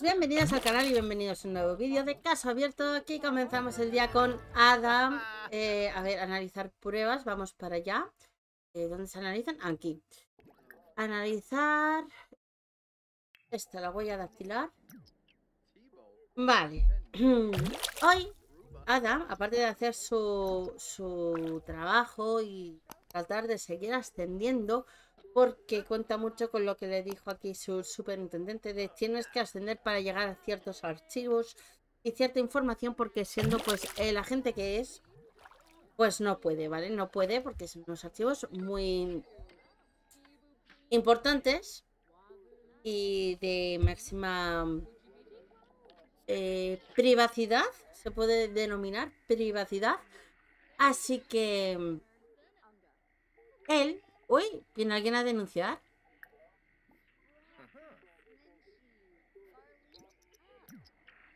Bienvenidos al canal y bienvenidos a un nuevo vídeo de caso abierto Aquí comenzamos el día con Adam eh, A ver, analizar pruebas, vamos para allá eh, ¿Dónde se analizan? Aquí Analizar Esta la voy a dactilar Vale Hoy Adam, aparte de hacer su, su trabajo y tratar de seguir ascendiendo porque cuenta mucho con lo que le dijo aquí su superintendente de tienes que ascender para llegar a ciertos archivos y cierta información porque siendo pues el agente que es, pues no puede, ¿vale? No puede porque son unos archivos muy importantes y de máxima eh, privacidad, se puede denominar privacidad. Así que mm, él Uy, ¿viene alguien a denunciar?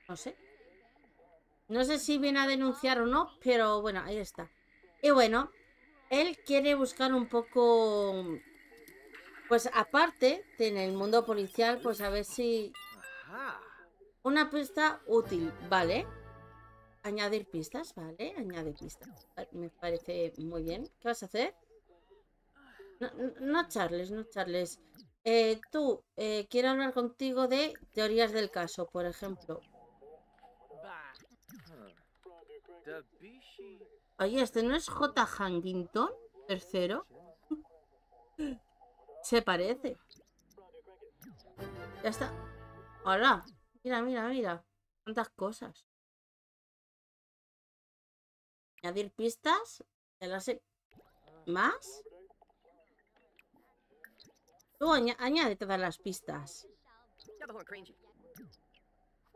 No sé. No sé si viene a denunciar o no, pero bueno, ahí está. Y bueno, él quiere buscar un poco... Pues aparte, en el mundo policial, pues a ver si... Una pista útil, ¿vale? Añadir pistas, ¿vale? añade pistas. Me parece muy bien. ¿Qué vas a hacer? No, charles, no charles. Eh, tú, eh, quiero hablar contigo de teorías del caso, por ejemplo. Oye, ¿este no es J. Hankington Tercero. Se parece. Ya está. Hola. Mira, mira, mira. Cuántas cosas. Añadir pistas. las ¿Más? Tú añade todas las pistas.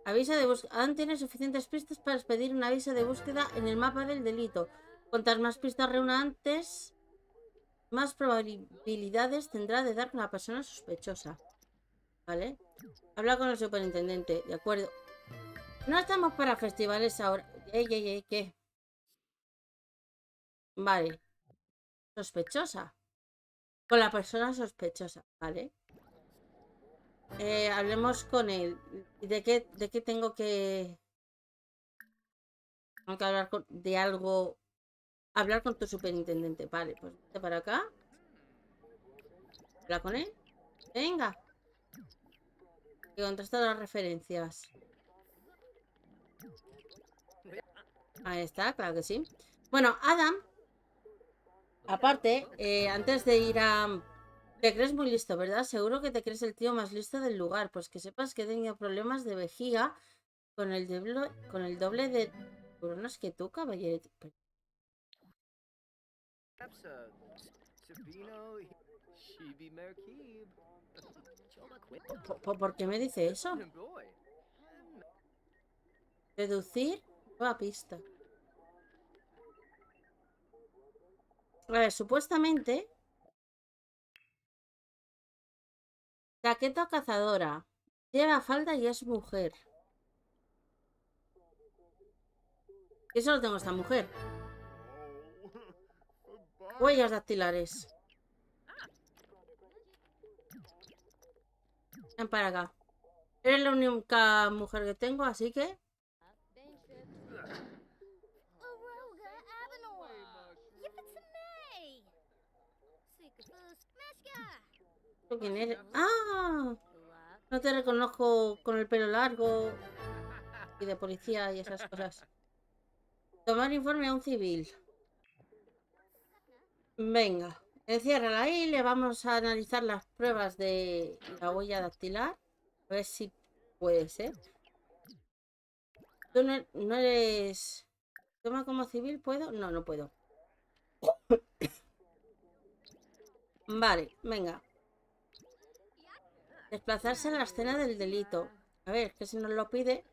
Avisa de búsqueda. Han tenido suficientes pistas para expedir una aviso de búsqueda en el mapa del delito. Cuantas más pistas reúna antes, más probabilidades tendrá de dar con la persona sospechosa. ¿Vale? Habla con el superintendente, de acuerdo. No estamos para festivales ahora. Ey, ey, ey, ¿qué? Vale. Sospechosa. Con la persona sospechosa, ¿vale? Eh, hablemos con él. ¿De qué, ¿De tengo que...? Tengo que hablar con, de algo... Hablar con tu superintendente. Vale, pues vete para acá. Habla con él. Venga. Que contrasta las referencias. Ahí está, claro que sí. Bueno, Adam Aparte, eh, antes de ir a... Te crees muy listo, ¿verdad? Seguro que te crees el tío más listo del lugar. Pues que sepas que he tenido problemas de vejiga con el doble, con el doble de que tú, caballero. ¿Por, qué me dice eso? Reducir la pista. A ver, supuestamente. Taqueta cazadora. Lleva falda y es mujer. Eso lo tengo esta mujer. Huellas dactilares. Ven para acá. Eres la única mujer que tengo, así que ¿Quién ¡Ah! No te reconozco con el pelo largo y de policía y esas cosas. Tomar informe a un civil. Venga, enciérrala ahí. Le vamos a analizar las pruebas de la huella dactilar. A ver si puede ser. Tú no eres... Toma como civil, ¿puedo? No, no puedo. vale, venga. Desplazarse a la escena del delito. A ver, que si nos lo pide...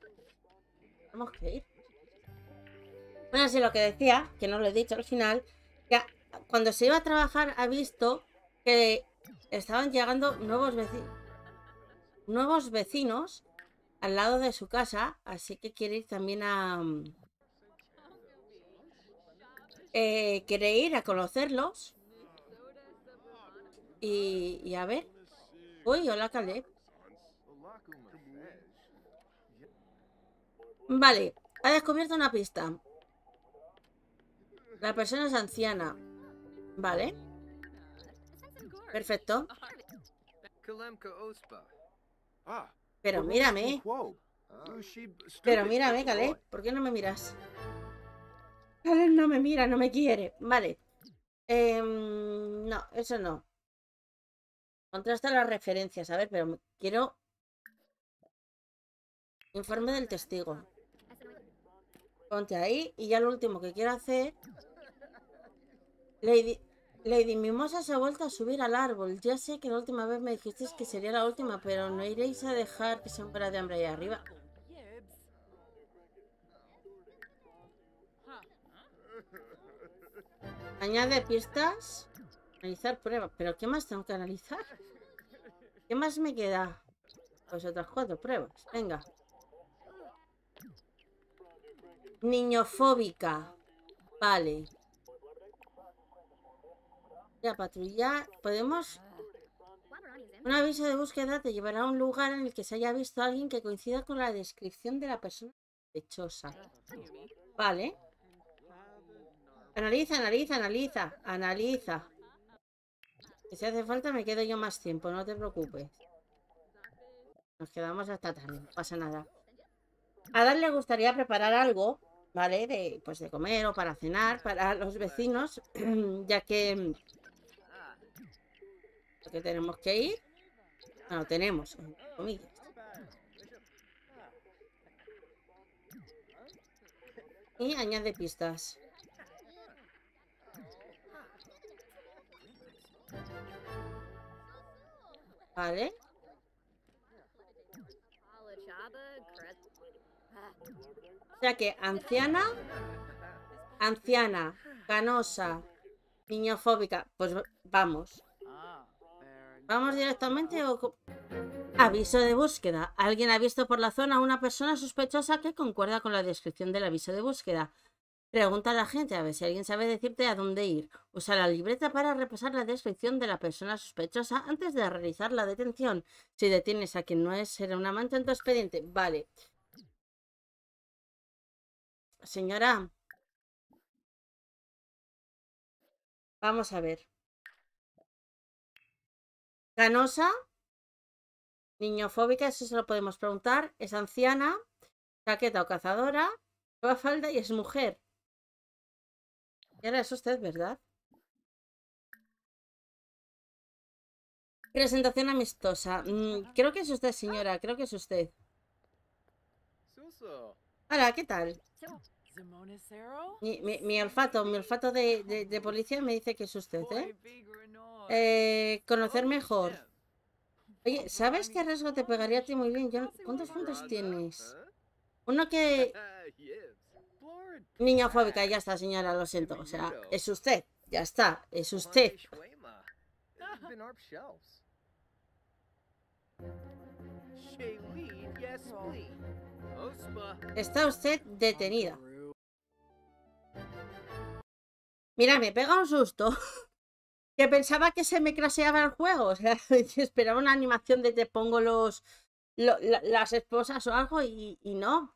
Vamos que ir. Bueno, sí, lo que decía, que no lo he dicho al final, que cuando se iba a trabajar ha visto que estaban llegando nuevos vecinos. Nuevos vecinos al lado de su casa, así que quiere ir también a... Eh, quiere ir a conocerlos y a ver Uy, hola, la Vale, ha descubierto una pista. La persona es anciana. Vale. Perfecto. Pero mírame. Pero mírame, Caleb. ¿Por qué no me miras? Caleb no me mira, no me quiere. Vale. Em, no, eso no. Contrasta las referencias, a ver, pero quiero... Informe del testigo. Ponte ahí y ya lo último que quiero hacer... Lady, Lady Mimosa se ha vuelto a subir al árbol. Ya sé que la última vez me dijisteis que sería la última, pero no iréis a dejar que se muera de hambre ahí arriba. Añade pistas. Analizar pruebas. ¿Pero qué más tengo que analizar? ¿Qué más me queda? Pues otras cuatro pruebas. Venga. Niñofóbica. Vale. Ya patrulla Podemos... Un aviso de búsqueda te llevará a un lugar en el que se haya visto alguien que coincida con la descripción de la persona sospechosa. Vale. Analiza, analiza, analiza. Analiza. Si hace falta me quedo yo más tiempo, no te preocupes. Nos quedamos hasta tarde, no pasa nada. A Dar le gustaría preparar algo, ¿vale? De, pues de comer o para cenar para los vecinos, ya que... que tenemos que ir. Ah, no, tenemos, comillas. Y añade pistas. Vale. O que anciana, anciana, canosa, niñofóbica. Pues vamos. ¿Vamos directamente Aviso de búsqueda. Alguien ha visto por la zona una persona sospechosa que concuerda con la descripción del aviso de búsqueda. Pregunta a la gente a ver si alguien sabe decirte a dónde ir. Usa la libreta para repasar la descripción de la persona sospechosa antes de realizar la detención. Si detienes a quien no es, será un amante en tu expediente. Vale. Señora. Vamos a ver. Canosa. Niñofóbica, eso se lo podemos preguntar. Es anciana. Chaqueta o cazadora. Lleva falda y es mujer. Y ahora es usted, ¿verdad? Presentación amistosa. Mm, creo que es usted, ah. señora. Creo que es usted. Hola, ¿qué tal? Mi, mi, olfato, mi olfato de, de, de, policía me dice que es usted, ¿eh? eh conocer mejor. Oye, ¿sabes qué riesgo te pegaría a ti muy bien? ¿Cuántos puntos tienes? Uno que Niña fóbica, ya está, señora, lo siento. O sea, es usted, ya está, es usted. Está usted detenida. Mira, me pega un susto. que pensaba que se me craseaba el juego. O sea, esperaba una animación de te pongo los, las esposas o algo y no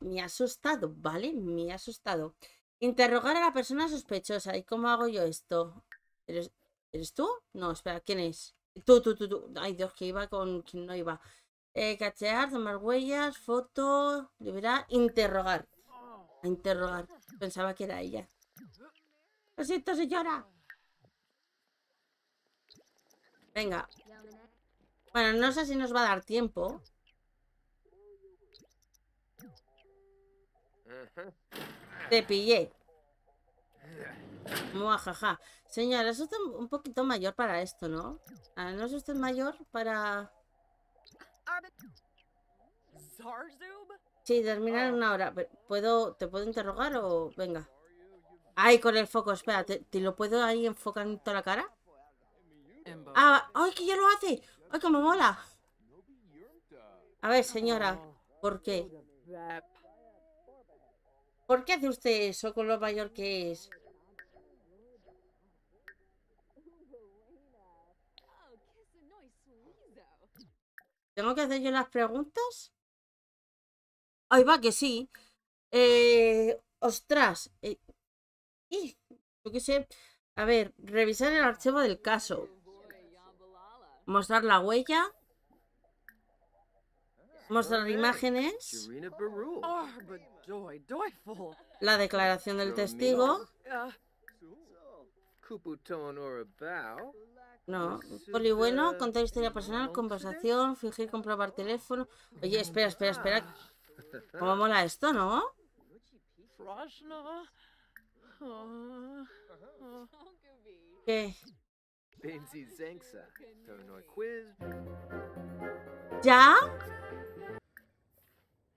me ha asustado, ¿vale? Me ha asustado. Interrogar a la persona sospechosa. ¿Y cómo hago yo esto? ¿Eres, tú? No, espera, ¿quién es? Tú, tú, tú, tú. Ay, Dios, que iba con quien no iba. Eh, cachear, tomar huellas, foto liberar, interrogar. interrogar. Pensaba que era ella. Lo siento, señora. Venga. Bueno, no sé si nos va a dar tiempo. Te pillé. Muajaja. Señora, es usted un poquito mayor para esto, ¿no? ¿No es usted mayor para...? Sí, terminar en una hora. ¿Puedo, ¿Te puedo interrogar o...? Venga. Ay, con el foco, espera. ¿Te, lo puedo ahí enfocar en toda la cara? Ah, ¡Ay, que ya lo hace! ¡Ay, que mola! A ver, señora. ¿Por qué? ¿Por qué hace usted eso con lo mayor que es? ¿Tengo que hacer yo las preguntas? Ahí va, que sí. Eh, ostras. Eh, sé. A ver, revisar el archivo del caso. Mostrar la huella mostrar imágenes, ah, la declaración del testigo. Ah. No, poli bueno, contar historia personal, conversación, fingir comprobar teléfono. Oye, espera, espera, espera. ¿Cómo mola esto, no? Ah. ¿Qué? ¿Ya?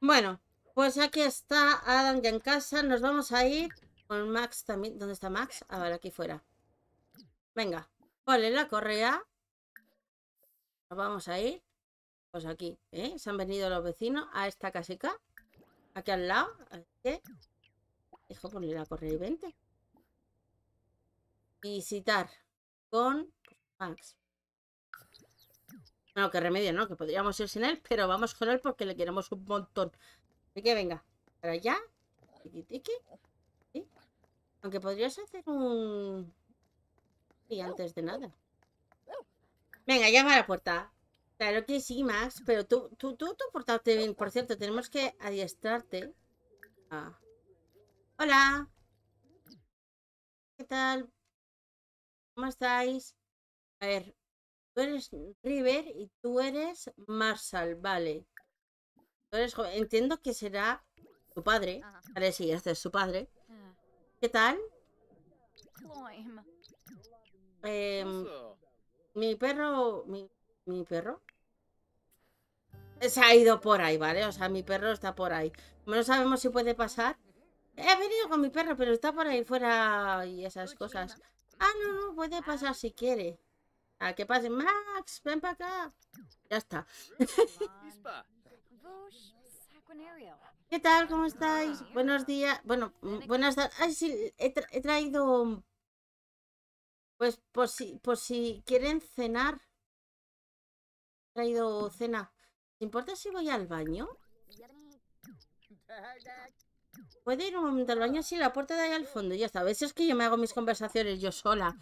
Bueno, pues aquí está Adam ya en casa. Nos vamos a ir con Max también. ¿Dónde está Max? A ah, ver, aquí fuera. Venga, ponle la correa. Nos vamos a ir. Pues aquí, ¿eh? Se han venido los vecinos a esta casica. Aquí al lado. Dejo poner la correa y vente. Visitar con Max. No, que remedio, ¿no? Que podríamos ir sin él, pero vamos con él porque le queremos un montón. Así que venga, para allá. Tiki, tiki. Aunque podrías hacer un... Y antes de nada. Venga, llama a la puerta. Claro que sí, Max, pero tú, tú, tú, tú portarte bien. Por cierto, tenemos que adiestrarte. Hola. ¿Qué tal? ¿Cómo estáis? A ver, Tú eres River y tú eres Marshall, vale. Tú eres Entiendo que será tu padre. Vale, sí, este es su padre. Ah. ¿Qué tal? Em, mi perro... Mi, mi perro... Eh, se ha ido por ahí, ¿vale? O sea, mi perro está por ahí. No sabemos si puede pasar. He venido con mi perro, pero está por ahí fuera y esas cosas. Ah, no, no, puede ah. pasar si quiere. A que pase, Max, ven para acá. Ya está. ¿Qué tal? ¿Cómo estáis? Buenos días. Bueno, mm, buenas tardes. Ay, sí, he, traído. Pues por si, por si quieren cenar. He traído cena. ¿Te importa si voy al baño? ¿Puede ir un momento al baño? Si la puerta de ahí al fondo. Ya está. A veces es que yo me hago mis conversaciones yo sola.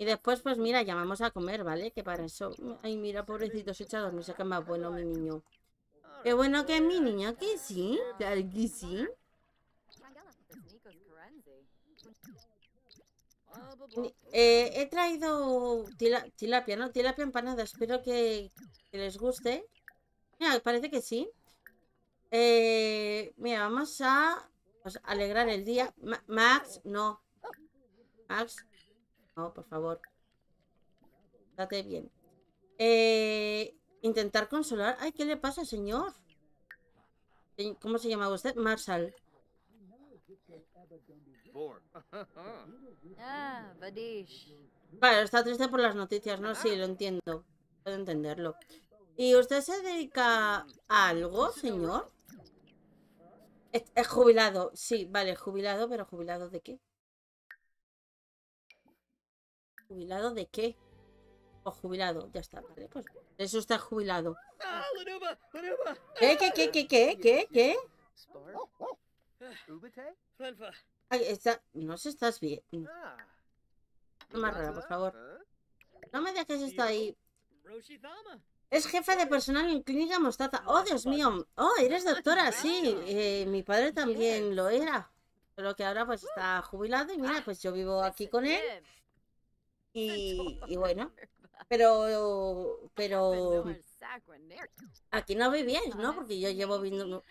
Y después, pues mira, llamamos a comer, ¿vale? Que para eso... Mm, ay, mira, pobrecitos se echa a dormir, que más bueno mi niño. Qué bueno que es mi niño, ¿Qué sí, claro sí. Eh, he traído tilapia, ¿no? Tilapia empanada. Espero que, les guste. Mira, parece que sí. Eh, mira, vamos a pues, alegrar el día. Max, no. Max, por favor. Date bien. Eh, intentar consolar. Ay, ¿qué le pasa, señor? Eh, ¿Cómo se llama usted? Marshall. Ah, vale está triste por las noticias, ¿no? Sí, lo entiendo. Puedo entenderlo. ¿Y usted se dedica a algo, señor? es eh, jubilado, sí, vale, jubilado, pero jubilado de qué? ¿Jubilado de qué? O jubilado, ya está, vale, pues eso está jubilado. Ah, ¿Qué, qué, qué, qué, qué, qué, qué? Oh, oh. Ah. está... No se estás bien. Ah. No por favor. ¿eh? No me dejes esto ahí. Es jefe de personal en Clínica Mostaza. ¡Oh, Dios mío! ¡Oh, eres doctora! Sí, eh, mi padre también lo era. Pero que ahora pues está jubilado y mira, pues yo vivo pues aquí con él. Y, bueno, pero, pero aquí no vivíais, ¿no? Porque yo llevo viviendo,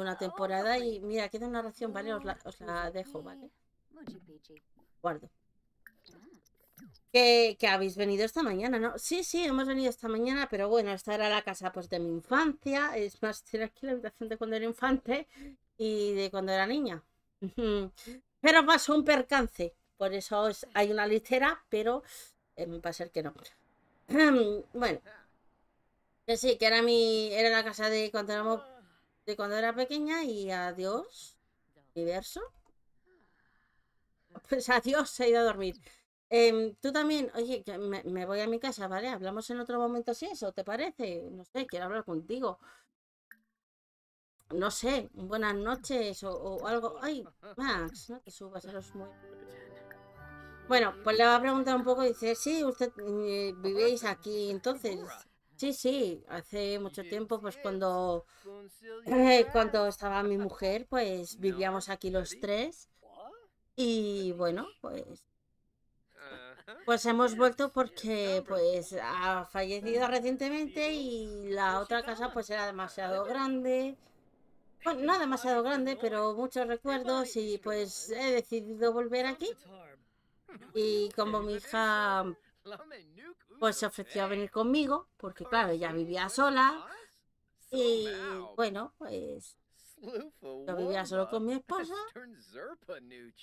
una oh, temporada y mira, aquí una ración, ¿vale? Os la, dejo, ¿vale? Guardo. Ah. Que, habéis venido esta mañana, ¿no? Sí, sí, hemos venido esta mañana, pero bueno, esta era la casa pues de mi infancia. Es más, tiene aquí la habitación de cuando era infante y de cuando era niña. Pero pasó un percance. Por eso hay una listera, pero me eh, va a ser que no. bueno. Que sí, que era mi. Era la casa de cuando cuando era pequeña y adiós. Universo. Pues adiós, se ha ido a dormir. Em, tú también, oye, me, voy a mi casa, ¿vale? Hablamos en otro momento si eso, ¿te parece? No sé, quiero hablar contigo. No sé, buenas noches o, algo. Ay, Max, no Que subas a bueno, pues le va a preguntar un poco, dice, sí, usted eh, vivéis aquí entonces. Sí, sí, hace mucho tiempo, pues cuando, eh, cuando estaba mi mujer, pues vivíamos aquí los tres. Y bueno, pues pues hemos vuelto porque pues ha fallecido recientemente y la otra casa pues era demasiado grande. Bueno, no demasiado grande, pero muchos recuerdos y pues he decidido volver aquí. Y como mi hija mm, uh, pues se ofreció a venir eh. conmigo, porque claro, ella vivía sola. Y bueno, pues yo vivía solo con mi esposa.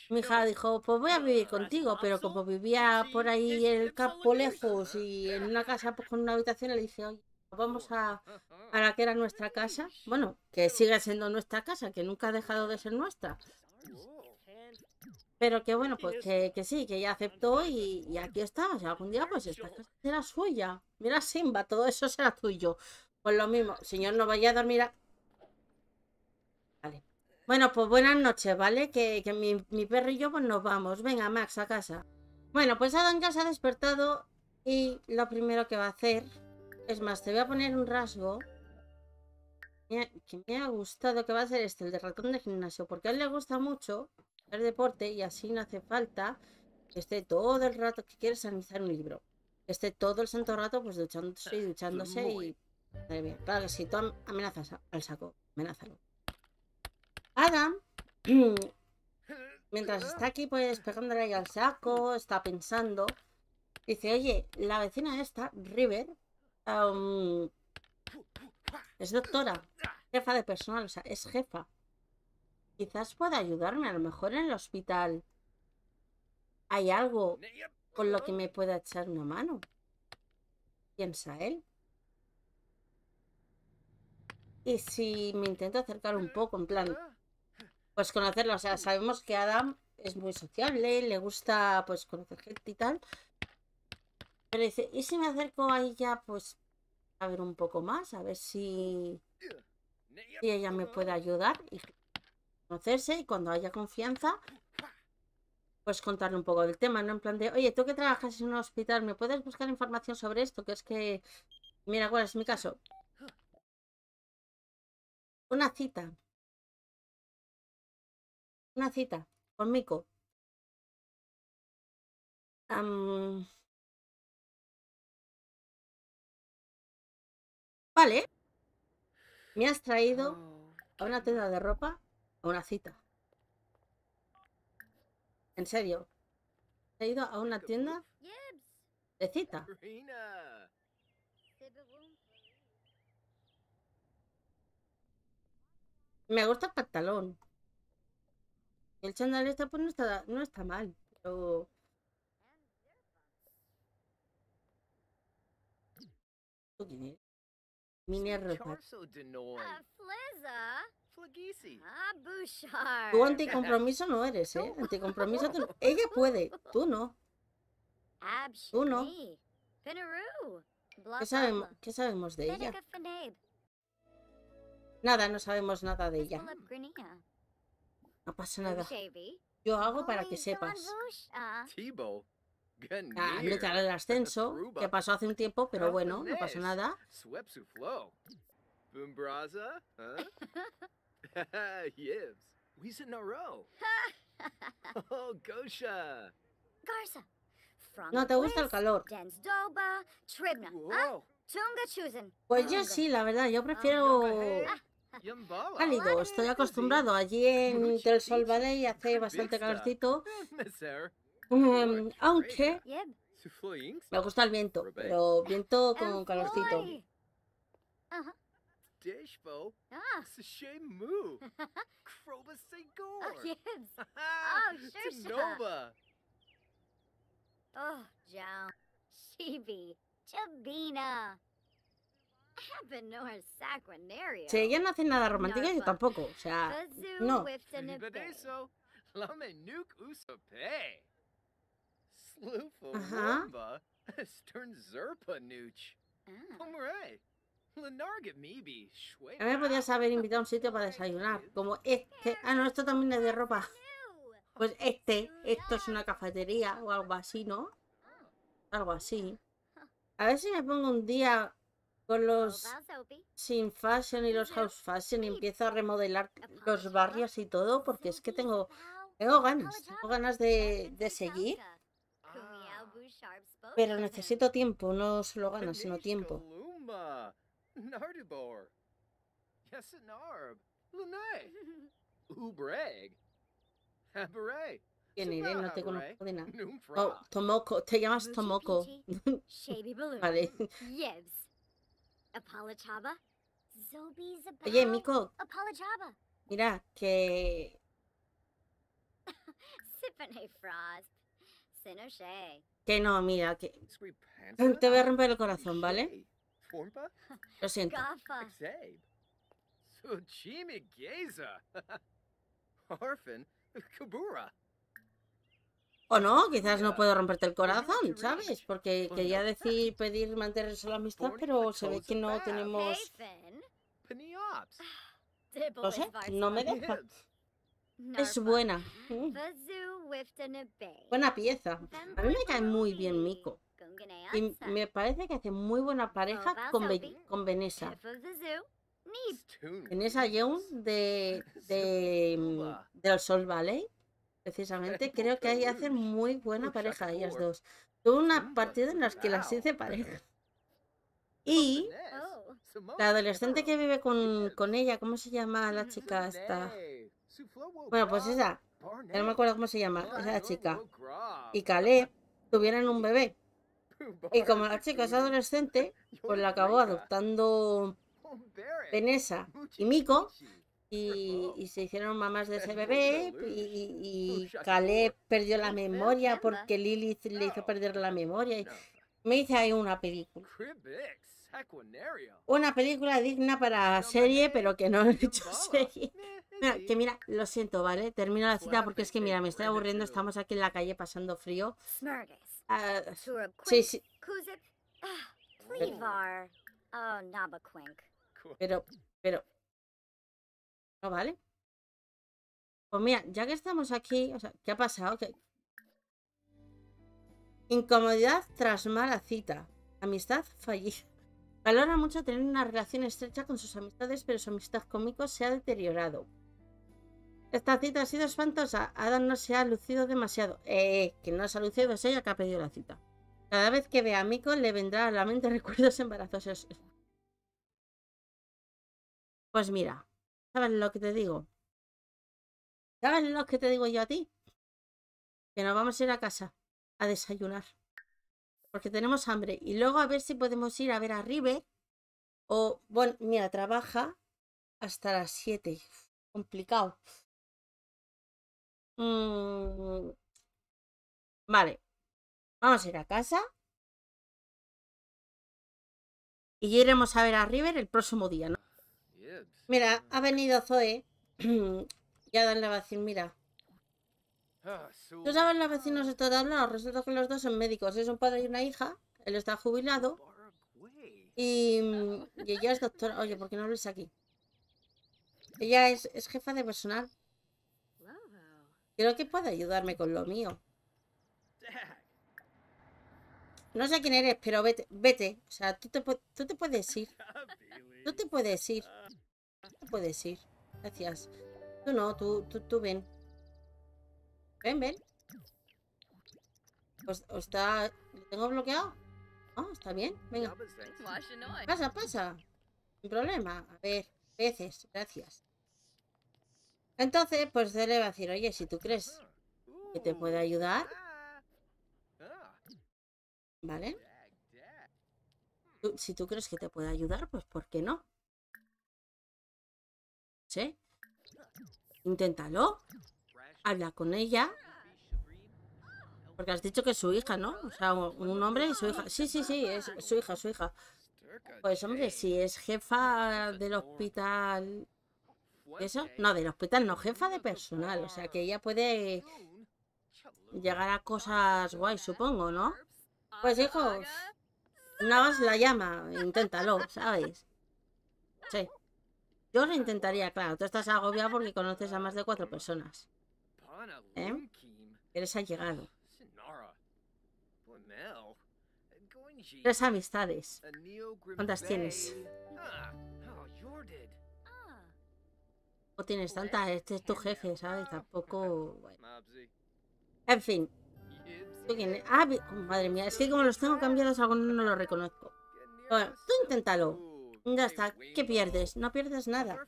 Mi hija dijo, pues voy a vivir contigo, pero como vivía por ahí en el campo lejos y en una casa pues, con una habitación, le dije, pues vamos a, a la que era nuestra casa. Bueno, que siga siendo nuestra casa, que nunca ha dejado de ser nuestra. Pero que bueno, pues que, sí, que ya aceptó pues, y, aquí está. O algún día, pues esta casa será suya. Mira, Simba, todo eso será tuyo. Pues lo mismo, señor, no vaya a dormir. A... Vale. Bueno, pues buenas noches, ¿vale? Que, mi, perro y yo pues nos vamos. Venga, Max, a casa. Bueno, pues Adán ya se ha despertado y lo primero que va a hacer... Es más, te voy a poner un rasgo que me ha gustado que va a ser este, el de ratón de gimnasio, porque a él le gusta mucho deporte y así no hace falta que esté todo el rato que quieres analizar un libro. esté todo el santo rato pues duchándose y duchándose y... claro que si tú amenazas al saco, amenázalo. Adam, mientras está aquí pues pegándole al saco, está pensando, dice, oye, la vecina esta, River, es doctora, jefa de personal, o sea, es jefa. Quizás pueda ayudarme, a lo mejor en el hospital. Hay algo con lo que me pueda echar una mano. Piensa él. Y si me intento acercar un poco, en plan, pues conocerlo. O sea, sabemos que Adam es muy sociable, le gusta pues conocer gente y tal. Pero dice, ¿y si me acerco a ella, pues, a ver un poco más? A ver si, si ella me puede ayudar. Y conocerse y cuando haya confianza, pues contarle un poco del tema, ¿no? En plan de, oye, tú que trabajas en un hospital, ¿me puedes buscar información sobre esto? Que es que, mira, cuál es mi caso. Una cita. Una cita con Mico. Vale. Me has traído oh, a una tienda de ropa a una cita. En serio. He ido a una tienda de cita. Me gusta el pantalón. El chándal está pues no está, no está mal, pero... ¿Tú quién Mini Ah, tú anticompromiso no eres, ¿eh? Anticompromiso tú no. Ella puede, tú no. Tú no. ¿Qué sabemos, ¿Qué sabemos de ella? Nada, no sabemos nada de ella. No pasa nada. Yo hago para que sepas. Ah, literal el ascenso, que pasó hace un tiempo, pero bueno, no pasó nada. oh, Gosha. no te gusta el calor. Ah, pues yo sí, la verdad, yo ah, prefiero ah. cálido. Estoy acostumbrado. Allí en Del Valley hace bastante calorcito. Um, aunque me gusta el viento, pero viento con calorcito. Ajá. Deshbo. Ah. moo. Kroba Segor. Oh, yes. oh, sure, Nova. Oh, Joe. Shibi. Chabina. Che, ella no hace nada romántico y yo tampoco, o sea, no. Ajá. A mí podías haber invitado a un sitio para desayunar, como este. Ah, no, esto también es de ropa. Pues este, esto es una cafetería o algo así, ¿no? Algo así. A ver si me pongo un día con los sin fashion y los house fashion y empiezo a remodelar los barrios y todo, porque es que tengo, tengo ganas, tengo ganas de, de seguir. Pero necesito tiempo, no solo ganas, sino tiempo. Nardubor. Yes, Narb. Lunay. Ubreg. Habaray. Que ni idea, no te conozco de nada. Oh, Tomoko, te llamas Tomoko. Shady Balloon. Vale. Oye, Miko. Mira, que... Que no, mira, que... Te voy a romper el corazón, ¿vale? Lo siento. O no, quizás no puedo romperte el corazón, ¿sabes? Porque quería decir pedir mantenerse la amistad, pero se ve que no tenemos. No ah, sé, no me deja. Es buena. Buena pieza. A mí me cae muy bien Miko. Y me parece que hace muy buena pareja con, con Vanessa. Pues Vanessa Young de, de, mm, del Sol Valley, precisamente, creo que ahí hacen muy buena pareja ellas dos. Tuvo una partida en las que las hice pareja. Y oh. la adolescente que vive con, con ella, ¿cómo se llama la chica esta? Bueno, pues esa, no me acuerdo cómo se llama, esa chica. Y Caleb tuvieran un bebé. Y como la chica es adolescente, pues la acabó adoptando oh, Vanessa y Miko. Y, se hicieron mamás de ese bebé y, y, Caleb perdió la memoria porque Lilith le hizo perder la memoria. Y me hice ahí una película. Una película digna para serie, pero que no he hecho serie. Mira, ah, que mira, lo siento, ¿vale? Termino la cita porque es que mira, me estoy aburriendo, estamos aquí en la calle pasando frío. Uh, sí, sí. Ah, oh, pero, pero... No vale. Pues mira, ya que estamos aquí, o sea, ¿qué ha pasado? Incomodidad tras mala cita. Amistad fallida. Valora mucho tener una relación estrecha con sus amistades, pero su amistad conmigo se ha deteriorado. Esta cita ha sido espantosa. Adam no se ha lucido demasiado. Eh, que no se ha lucido es ella que ha pedido la cita. Cada vez que ve a Miko le vendrá a la mente recuerdos embarazosos. Pues mira, ¿sabes lo que te digo? ¿Sabes lo que te digo yo a ti? Que nos vamos a ir a casa a desayunar. Porque tenemos hambre. Y luego a ver si podemos ir a ver a River. O, bueno, mira, trabaja hasta las 7. Complicado. Mm, vale. Vamos a ir a casa. Y iremos a ver a River el próximo día, ¿no? Mira, ha venido Zoe. ya Dan la vacina, mira. Ah, Tú sabes los vecinos de dando? Resulta que los dos son médicos. Es un padre y una hija. Él está jubilado. Y, ella es doctora. Oye, ¿por qué no hables aquí? Ella es jefa de personal Creo que pueda ayudarme con lo mío. No sé quién eres, pero vete. vete. O sea, tú te, puedes ir. Tú te puedes ir. Tú te puedes ir. Gracias. Tú no, tú, tú, ven. Ven, ven. está... ¿Lo tengo bloqueado? Ah, está bien. Venga. Pasa, pasa. Sin problema. A ver, peces. Gracias. Entonces, pues se le va a decir, oye, si tú crees que te puede ayudar, ¿vale? si tú crees que te puede ayudar, pues ¿por qué no? ¿Sí? Inténtalo. Habla con ella. Porque has dicho que es su hija, ¿no? O sea, un hombre y su hija. Sí, sí, sí, es su hija, su hija. Pues hombre, si es jefa del hospital eso, no, del hospital, no, jefa de personal. O sea, que ella puede llegar a cosas guay, supongo, ¿no? Pues hijos, nada más la llama, inténtalo, ¿sabes? Sí. Yo lo intentaría, claro. Tú estás agobiado porque conoces a más de cuatro personas. ¿Eh? Eres llegado Tres amistades. ¿Cuántas tienes? tienes pues, tantas, este es tu jefe, ¿sabes? Ah, tampoco... Ah, en fin. Ah, oh, madre mía, es que como los tengo cambiados, algunos no los reconozco. tú inténtalo. Ya uh, está, ¿qué pierdes? No pierdes nada.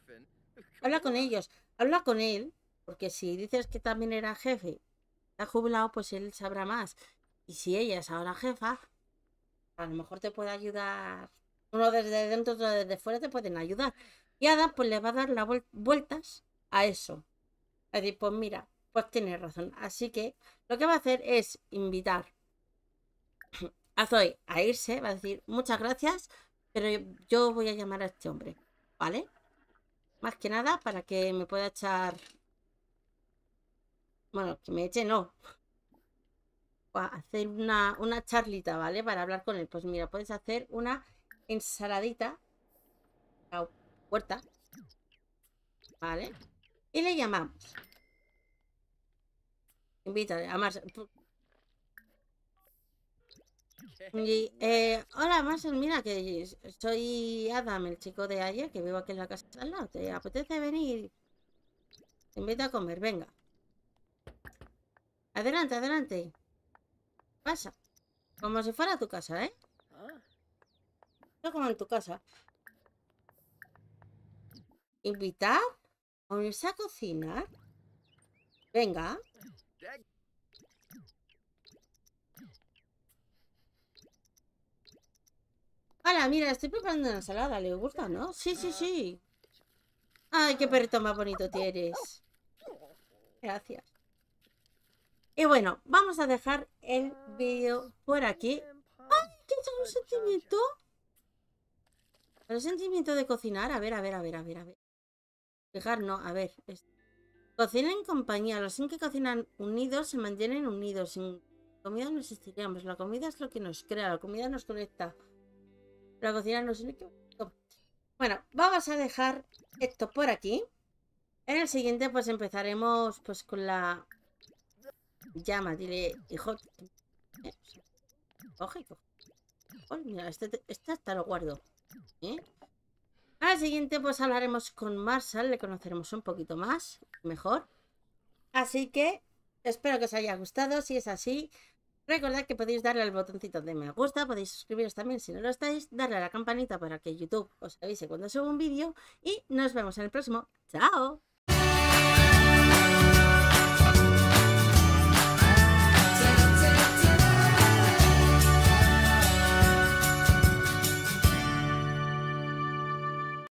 Habla con ellos, habla con él, porque si dices que también era jefe, está jubilado, pues él sabrá más. Y si ella es ahora jefa, a lo mejor te puede ayudar. Uno desde dentro, otro desde fuera te pueden ayudar pues le va a dar las vueltas a eso. Es decir, pues mira, pues tiene razón. Así que lo que va a hacer es invitar a Zoe a irse, va a decir muchas gracias, pero yo voy a llamar a este hombre, ¿vale? Más que nada para que me pueda echar... Bueno, que me eche no. hacer una, una charlita, ¿vale? Para hablar con él. Pues mira, puedes hacer una ensaladita puerta. Vale. Y le llamamos. invita a Marcel. Y, eh, hola Marcel, mira que soy Adam, el chico de ayer que vivo aquí en la casa de al lado. ¿Te apetece venir? Te a comer, venga. Adelante, adelante. Pasa. Como si fuera tu casa, ¿eh? como en tu casa. ¿Invitar? a unirse a cocinar? Venga. Hola, mira, estoy preparando una ensalada. ¿Le gusta, no? Sí, sí, sí. Ay, qué perrito más bonito tienes. Gracias. Y bueno, vamos a dejar el vídeo por aquí. ¡Ay, qué sentimiento! El sentimiento de cocinar. A ver, a ver, a ver, a ver, a ver. Fijar, no, a ver. Cocina en compañía. Los que cocinan unidos se mantienen unidos. Sin comida no existiríamos. Pues la comida es lo que nos crea. La comida nos conecta. La cocina nos une. Bueno, vamos a dejar esto por aquí. En el siguiente pues empezaremos pues con la llama. Dile, hijo... Eh, lógico pues mira, este, este, hasta lo guardo. ¿eh? Al siguiente pues hablaremos con Marshall, le conoceremos un poquito más, mejor. Así que espero que os haya gustado, si es así, recordad que podéis darle al botoncito de me gusta, podéis suscribiros también si no lo estáis, darle a la campanita para que YouTube os avise cuando suba un vídeo y nos vemos en el próximo. ¡Chao!